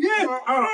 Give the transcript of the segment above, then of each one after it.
一、二、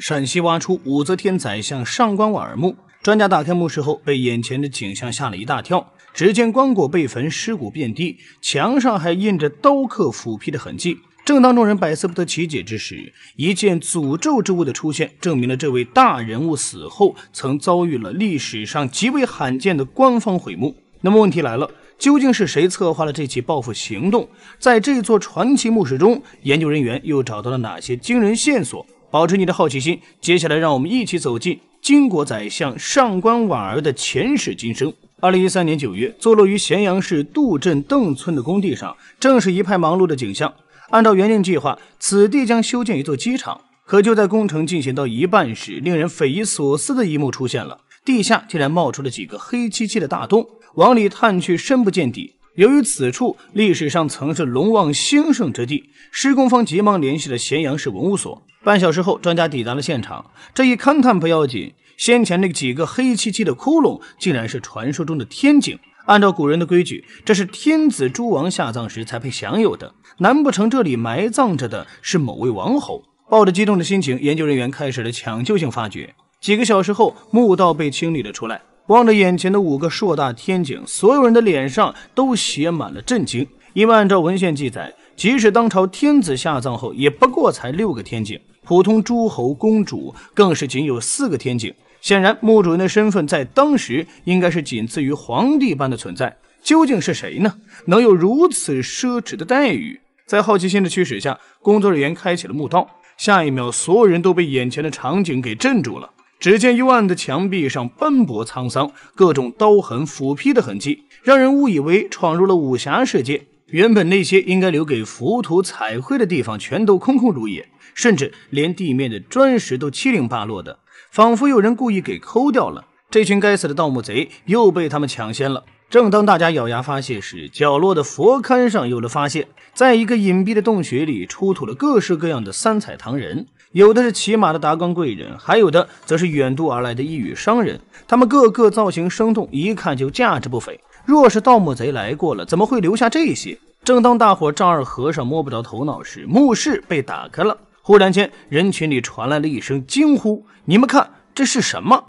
陕西挖出武则天宰相上官婉儿墓，专家打开墓室后，被眼前的景象吓了一大跳。只见棺椁被焚，尸骨遍地，墙上还印着刀刻斧劈的痕迹。正当众人百思不得其解之时，一件诅咒之物的出现，证明了这位大人物死后曾遭遇了历史上极为罕见的官方毁墓。那么问题来了。究竟是谁策划了这起报复行动？在这座传奇墓室中，研究人员又找到了哪些惊人线索？保持你的好奇心，接下来让我们一起走进金国宰相上官婉儿的前世今生。二零一三年九月，坐落于咸阳市杜镇邓村的工地上，正是一派忙碌的景象。按照原定计划，此地将修建一座机场。可就在工程进行到一半时，令人匪夷所思的一幕出现了。地下竟然冒出了几个黑漆漆的大洞，往里探去，深不见底。由于此处历史上曾是龙王兴盛之地，施工方急忙联系了咸阳市文物所。半小时后，专家抵达了现场。这一勘探不要紧，先前那几个黑漆漆的窟窿，竟然是传说中的天井。按照古人的规矩，这是天子、诸王下葬时才配享有的。难不成这里埋葬着的是某位王侯？抱着激动的心情，研究人员开始了抢救性发掘。几个小时后，墓道被清理了出来。望着眼前的五个硕大天井，所有人的脸上都写满了震惊。因为按照文献记载，即使当朝天子下葬后，也不过才六个天井；普通诸侯公主更是仅有四个天井。显然，墓主人的身份在当时应该是仅次于皇帝般的存在。究竟是谁呢？能有如此奢侈的待遇？在好奇心的驱使下，工作人员开启了墓道。下一秒，所有人都被眼前的场景给镇住了。只见幽暗的墙壁上斑驳沧桑，各种刀痕斧劈的痕迹，让人误以为闯入了武侠世界。原本那些应该留给浮屠彩绘的地方全都空空如也，甚至连地面的砖石都七零八落的，仿佛有人故意给抠掉了。这群该死的盗墓贼又被他们抢先了。正当大家咬牙发泄时，角落的佛龛上有了发现。在一个隐蔽的洞穴里，出土了各式各样的三彩唐人，有的是骑马的达官贵人，还有的则是远渡而来的异域商人。他们个个造型生动，一看就价值不菲。若是盗墓贼来过了，怎么会留下这些？正当大伙丈二和尚摸不着头脑时，墓室被打开了。忽然间，人群里传来了一声惊呼：“你们看，这是什么？”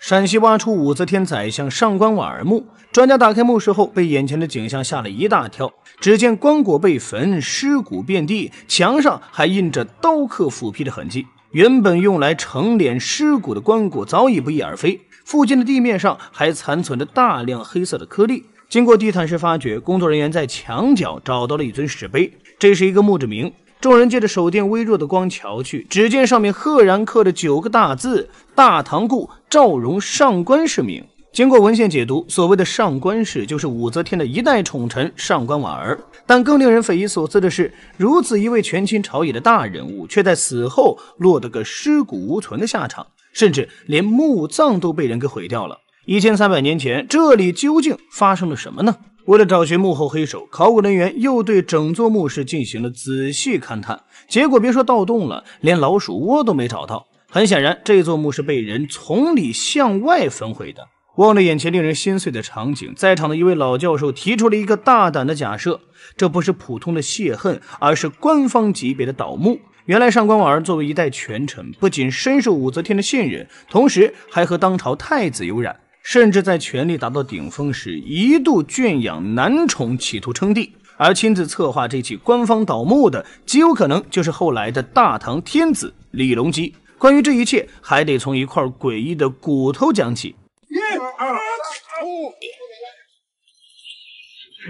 陕西挖出武则天宰相上官婉儿墓，专家打开墓室后，被眼前的景象吓了一大跳。只见棺椁被焚，尸骨遍地，墙上还印着刀刻斧劈的痕迹。原本用来盛殓尸骨的棺椁早已不翼而飞，附近的地面上还残存着大量黑色的颗粒。经过地毯式发掘，工作人员在墙角找到了一尊石碑，这是一个墓志铭。众人借着手电微弱的光瞧去，只见上面赫然刻着九个大字：“大唐故赵荣上官氏铭”。经过文献解读，所谓的上官氏就是武则天的一代宠臣上官婉儿。但更令人匪夷所思的是，如此一位权倾朝野的大人物，却在死后落得个尸骨无存的下场，甚至连墓葬都被人给毁掉了。一千三百年前，这里究竟发生了什么呢？为了找寻幕后黑手，考古人员又对整座墓室进行了仔细勘探。结果别说盗洞了，连老鼠窝都没找到。很显然，这座墓是被人从里向外焚毁的。望着眼前令人心碎的场景，在场的一位老教授提出了一个大胆的假设：这不是普通的泄恨，而是官方级别的盗墓。原来，上官婉儿作为一代权臣，不仅深受武则天的信任，同时还和当朝太子有染。甚至在权力达到顶峰时，一度圈养男宠，企图称帝，而亲自策划这起官方倒幕的，极有可能就是后来的大唐天子李隆基。关于这一切，还得从一块诡异的骨头讲起。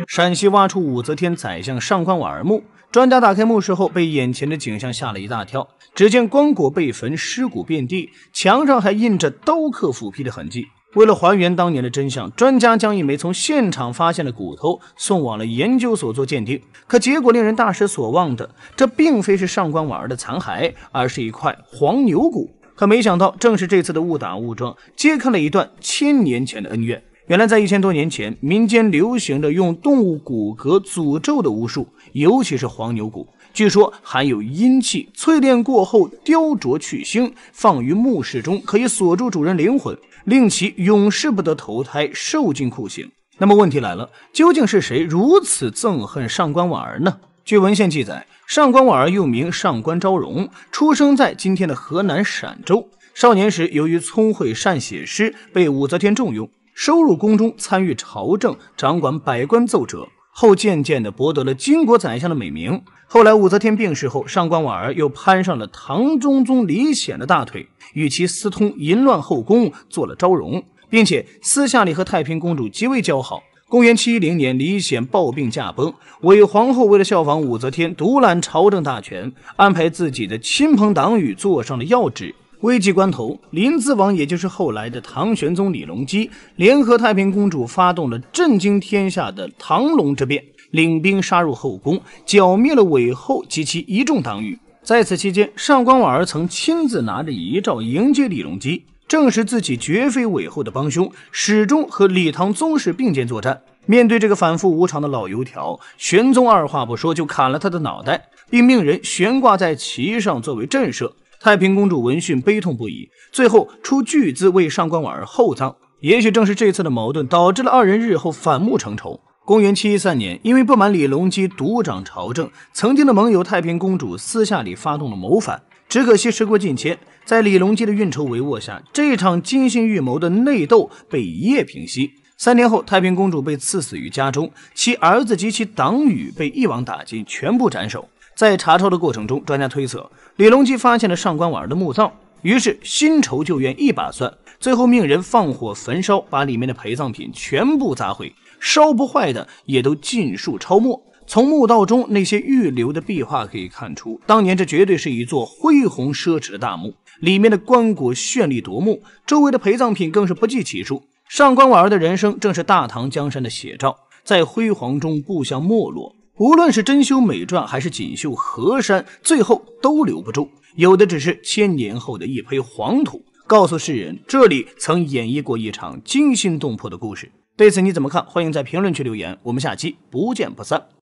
陕西挖出武则天宰相上官婉儿墓，专家打开墓室后，被眼前的景象吓了一大跳。只见棺椁被焚，尸骨遍地，墙上还印着刀刻斧劈的痕迹。为了还原当年的真相，专家将一枚从现场发现的骨头送往了研究所做鉴定。可结果令人大失所望的，这并非是上官婉儿的残骸，而是一块黄牛骨。可没想到，正是这次的误打误撞，揭开了一段千年前的恩怨。原来，在一千多年前，民间流行着用动物骨骼诅咒的巫术，尤其是黄牛骨，据说含有阴气，淬炼过后雕琢去腥，放于墓室中可以锁住主人灵魂。令其永世不得投胎，受尽酷刑。那么问题来了，究竟是谁如此憎恨上官婉儿呢？据文献记载，上官婉儿又名上官昭容，出生在今天的河南陕州。少年时，由于聪慧善写诗，被武则天重用，收入宫中，参与朝政，掌管百官奏折。后渐渐的博得了金国宰相的美名。后来武则天病逝后，上官婉儿又攀上了唐中宗李显的大腿，与其私通，淫乱后宫，做了昭容，并且私下里和太平公主极为交好。公元七一零年，李显暴病驾崩，韦皇后为了效仿武则天，独揽朝政大权，安排自己的亲朋党羽坐上了要职。危急关头，临淄王，也就是后来的唐玄宗李隆基，联合太平公主，发动了震惊天下的“唐隆之变”，领兵杀入后宫，剿灭了韦后及其一众党羽。在此期间，上官婉儿曾亲自拿着遗诏迎接李隆基，证实自己绝非韦后的帮凶，始终和李唐宗室并肩作战。面对这个反复无常的老油条，玄宗二话不说就砍了他的脑袋，并命人悬挂在旗上作为震慑。太平公主闻讯悲痛不已，最后出巨资为上官婉儿厚葬。也许正是这次的矛盾，导致了二人日后反目成仇。公元七一三年，因为不满李隆基独掌朝政，曾经的盟友太平公主私下里发动了谋反。只可惜时过境迁，在李隆基的运筹帷幄下，这场精心预谋的内斗被一夜平息。三年后，太平公主被赐死于家中，其儿子及其党羽被一网打尽，全部斩首。在查抄的过程中，专家推测李隆基发现了上官婉儿的墓葬，于是新仇旧怨一把算，最后命人放火焚烧，把里面的陪葬品全部砸毁，烧不坏的也都尽数抄没。从墓道中那些预留的壁画可以看出，当年这绝对是一座恢宏奢侈的大墓，里面的棺椁绚丽夺目，周围的陪葬品更是不计其数。上官婉儿的人生正是大唐江山的写照，在辉煌中步向没落。无论是珍馐美传还是锦绣河山，最后都留不住，有的只是千年后的一抔黄土，告诉世人这里曾演绎过一场惊心动魄的故事。对此你怎么看？欢迎在评论区留言。我们下期不见不散。